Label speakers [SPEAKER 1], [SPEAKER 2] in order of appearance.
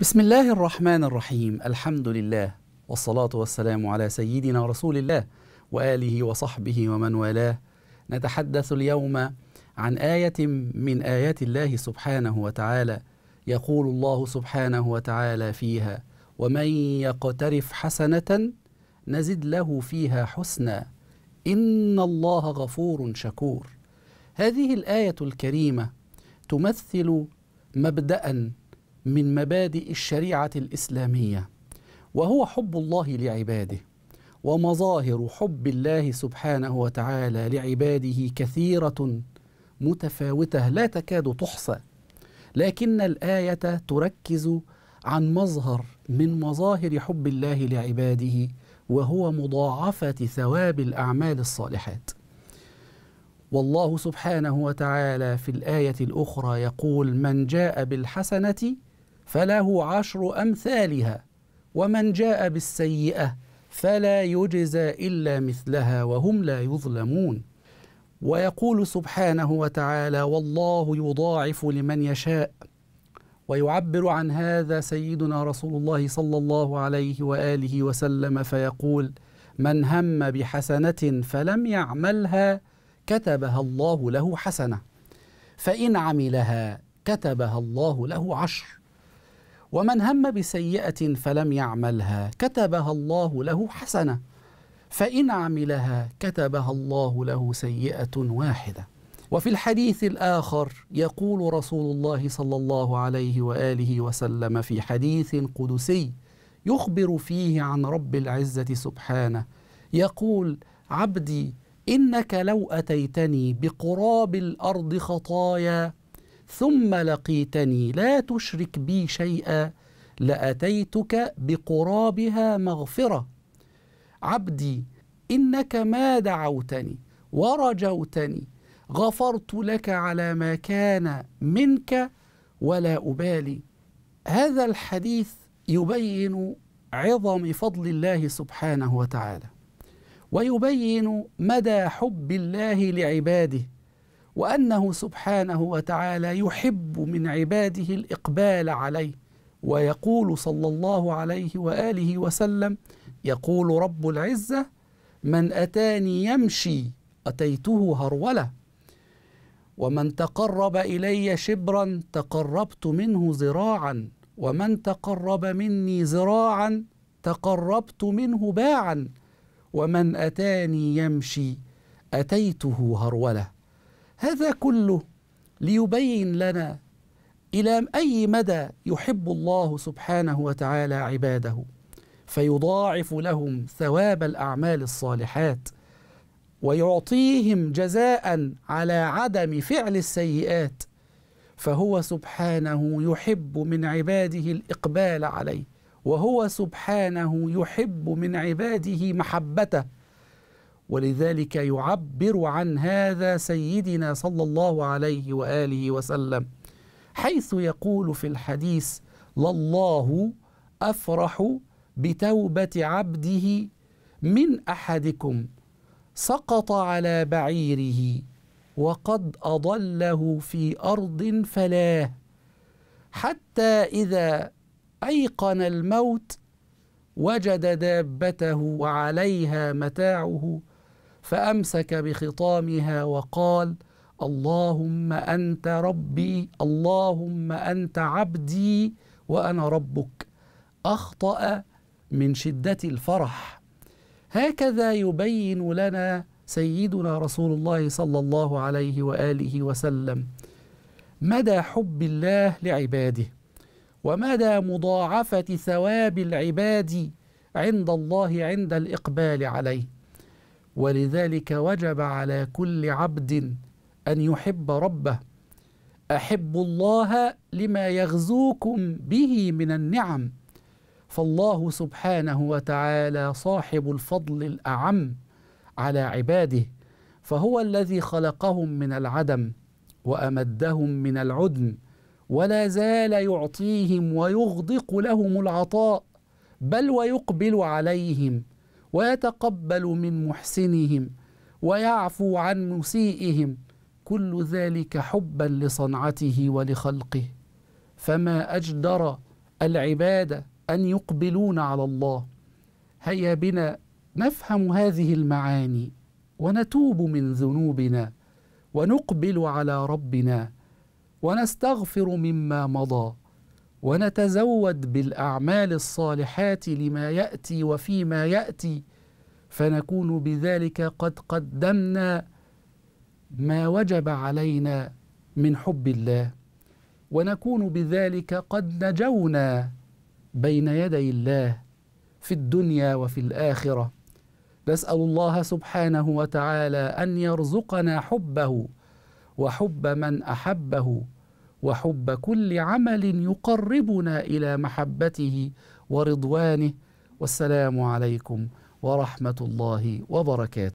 [SPEAKER 1] بسم الله الرحمن الرحيم الحمد لله والصلاة والسلام على سيدنا رسول الله وآله وصحبه ومن والاه نتحدث اليوم عن آية من آيات الله سبحانه وتعالى يقول الله سبحانه وتعالى فيها ومن يقترف حسنة نزد له فيها حسنا إن الله غفور شكور هذه الآية الكريمة تمثل مبدأ من مبادئ الشريعة الإسلامية وهو حب الله لعباده ومظاهر حب الله سبحانه وتعالى لعباده كثيرة متفاوتة لا تكاد تحصى لكن الآية تركز عن مظهر من مظاهر حب الله لعباده وهو مضاعفة ثواب الأعمال الصالحات والله سبحانه وتعالى في الآية الأخرى يقول من جاء بالحسنة فله عشر أمثالها ومن جاء بالسيئة فلا يجزى إلا مثلها وهم لا يظلمون ويقول سبحانه وتعالى والله يضاعف لمن يشاء ويعبر عن هذا سيدنا رسول الله صلى الله عليه واله وسلم فيقول من هم بحسنه فلم يعملها كتبها الله له حسنه فان عملها كتبها الله له عشر ومن هم بسيئة فلم يعملها كتبها الله له حسنة فإن عملها كتبها الله له سيئة واحدة وفي الحديث الآخر يقول رسول الله صلى الله عليه وآله وسلم في حديث قدسي يخبر فيه عن رب العزة سبحانه يقول عبدي إنك لو أتيتني بقراب الأرض خطايا ثم لقيتني لا تشرك بي شيئا لاتيتك بقرابها مغفره عبدي انك ما دعوتني ورجوتني غفرت لك على ما كان منك ولا ابالي هذا الحديث يبين عظم فضل الله سبحانه وتعالى ويبين مدى حب الله لعباده وأنه سبحانه وتعالى يحب من عباده الإقبال عليه ويقول صلى الله عليه وآله وسلم يقول رب العزة من أتاني يمشي أتيته هرولة ومن تقرب إلي شبرا تقربت منه ذراعا ومن تقرب مني ذراعا تقربت منه باعا ومن أتاني يمشي أتيته هرولة هذا كله ليبين لنا الى اي مدى يحب الله سبحانه وتعالى عباده فيضاعف لهم ثواب الاعمال الصالحات ويعطيهم جزاء على عدم فعل السيئات فهو سبحانه يحب من عباده الاقبال عليه وهو سبحانه يحب من عباده محبته ولذلك يعبر عن هذا سيدنا صلى الله عليه واله وسلم حيث يقول في الحديث لله افرح بتوبه عبده من احدكم سقط على بعيره وقد اضله في ارض فلاه حتى اذا ايقن الموت وجد دابته وعليها متاعه فامسك بخطامها وقال اللهم انت ربي اللهم انت عبدي وانا ربك اخطا من شده الفرح هكذا يبين لنا سيدنا رسول الله صلى الله عليه واله وسلم مدى حب الله لعباده ومدى مضاعفه ثواب العباد عند الله عند الاقبال عليه ولذلك وجب على كل عبد ان يحب ربه احبوا الله لما يغزوكم به من النعم فالله سبحانه وتعالى صاحب الفضل الاعم على عباده فهو الذي خلقهم من العدم وامدهم من العدم ولا زال يعطيهم ويغدق لهم العطاء بل ويقبل عليهم ويتقبل من محسنهم ويعفو عن مسيئهم كل ذلك حبا لصنعته ولخلقه فما اجدر العباد ان يقبلون على الله هيا بنا نفهم هذه المعاني ونتوب من ذنوبنا ونقبل على ربنا ونستغفر مما مضى ونتزود بالاعمال الصالحات لما ياتي وفيما ياتي فنكون بذلك قد قدمنا ما وجب علينا من حب الله ونكون بذلك قد نجونا بين يدي الله في الدنيا وفي الاخره نسال الله سبحانه وتعالى ان يرزقنا حبه وحب من احبه وحب كل عمل يقربنا الى محبته ورضوانه والسلام عليكم ورحمه الله وبركاته